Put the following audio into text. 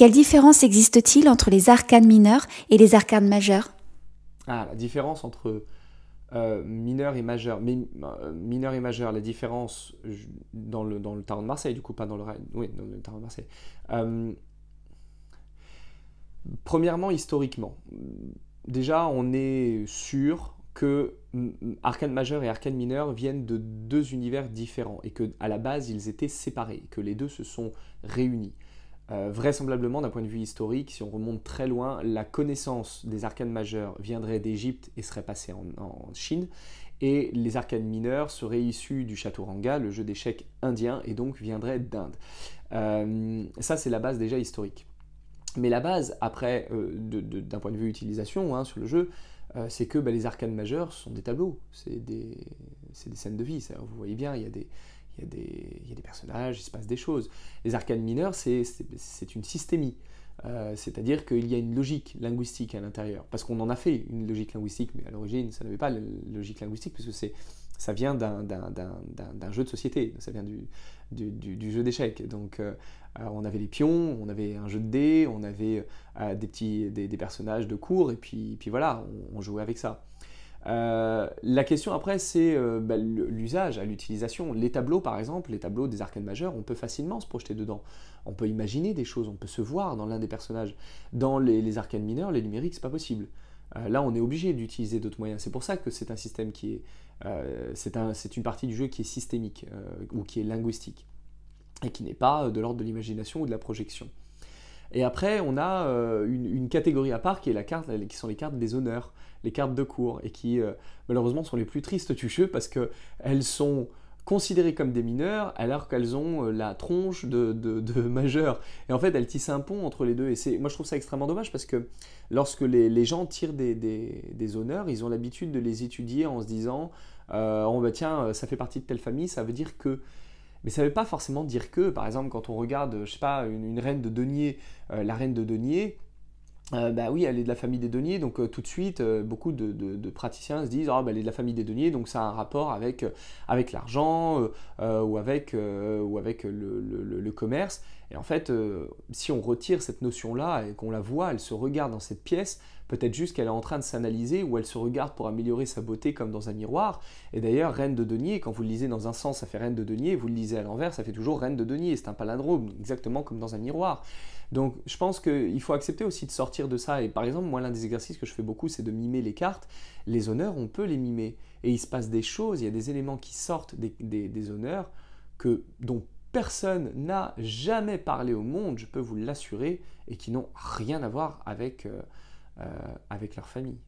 Quelle différence existe-t-il entre les arcanes mineurs et les arcanes majeures Ah, la différence entre euh, mineur et majeurs, mais euh, mineur et majeur, la différence dans le, dans le tarot de Marseille, du coup, pas dans le, oui, dans le tarot de Marseille. Euh, premièrement, historiquement, déjà, on est sûr que arcane majeur et arcane mineur viennent de deux univers différents et que à la base ils étaient séparés, que les deux se sont réunis. Euh, vraisemblablement, d'un point de vue historique, si on remonte très loin, la connaissance des arcanes majeures viendrait d'Égypte et serait passée en, Chine, et les arcanes mineures seraient issues du Château Ranga, le jeu d'échecs indien, et donc viendraient d'Inde. Euh, ça, c'est la base déjà historique. Mais la base, après, euh, d'un point de vue utilisation hein, sur le jeu, c'est que bah, les arcanes majeures sont des tableaux, c'est des, scènes de vie. Vous voyez bien, il y a des, il y, a des, personnages, il se passe des choses. Les arcanes mineurs, c'est une systémie. Euh, c'est-à-dire qu'il y a une logique linguistique à l'intérieur, parce qu'on en a fait une logique linguistique, mais à l'origine, ça n'avait pas de logique linguistique, puisque c'est, ça vient d'un jeu de société, ça vient du, du, jeu d'échecs. Donc euh, on avait les pions, on avait un jeu de dés, on avait euh, des, petits, des, personnages de cours, et puis, puis voilà, on jouait avec ça. Euh, la question après, c'est euh, bah, l'usage, à l'utilisation. Les tableaux, par exemple, les tableaux des arcanes majeures, on peut facilement se projeter dedans. On peut imaginer des choses, on peut se voir dans l'un des personnages. Dans les, les arcanes mineures, les numériques, c'est pas possible. Euh, là, on est obligé d'utiliser d'autres moyens. C'est pour ça que c'est un système qui est, c'est un, une partie du jeu qui est systémique ou qui est linguistique et qui n'est pas de l'ordre de l'imagination ou de la projection. Et après, on a euh, une, catégorie à part qui est la carte, qui sont les cartes des honneurs, les cartes de cours, et qui euh, malheureusement sont les plus tristes tucheux parce que elles sont considérées comme des mineurs alors qu'elles ont euh, la tronche de, majeur. Et en fait, elles tissent un pont entre les deux. Et c'est, moi, je trouve ça extrêmement dommage parce que lorsque les, gens tirent des, honneurs, ils ont l'habitude de les étudier en se disant, oh, bah, tiens, ça fait partie de telle famille, ça veut dire que mais ça ne veut pas forcément dire que, par exemple, quand on regarde, je sais pas, une, reine de denier, euh, la reine de denier, euh, bah oui, elle est de la famille des deniers, donc euh, tout de suite, euh, beaucoup de, praticiens se disent oh, bah, elle est de la famille des deniers, donc ça a un rapport avec, avec l'argent ou avec, ou avec le, commerce. Et en fait, si on retire cette notion-là et qu'on la voit, elle se regarde dans cette pièce, peut-être juste qu'elle est en train de s'analyser ou elle se regarde pour améliorer sa beauté comme dans un miroir. Et d'ailleurs, reine de deniers », quand vous le lisez dans un sens, ça fait reine de deniers », vous le lisez à l'envers, ça fait toujours reine de deniers ». c'est un palindrome, exactement comme dans un miroir. Donc je pense qu'il faut accepter aussi de sortir de ça. Et par exemple, moi, l'un des exercices que je fais beaucoup, c'est de mimer les cartes. Les honneurs, on peut les mimer. Et il se passe des choses, il y a des éléments qui sortent des, honneurs que, dont personne n'a jamais parlé au monde, je peux vous l'assurer, et qui n'ont rien à voir avec, euh, euh, avec leur famille.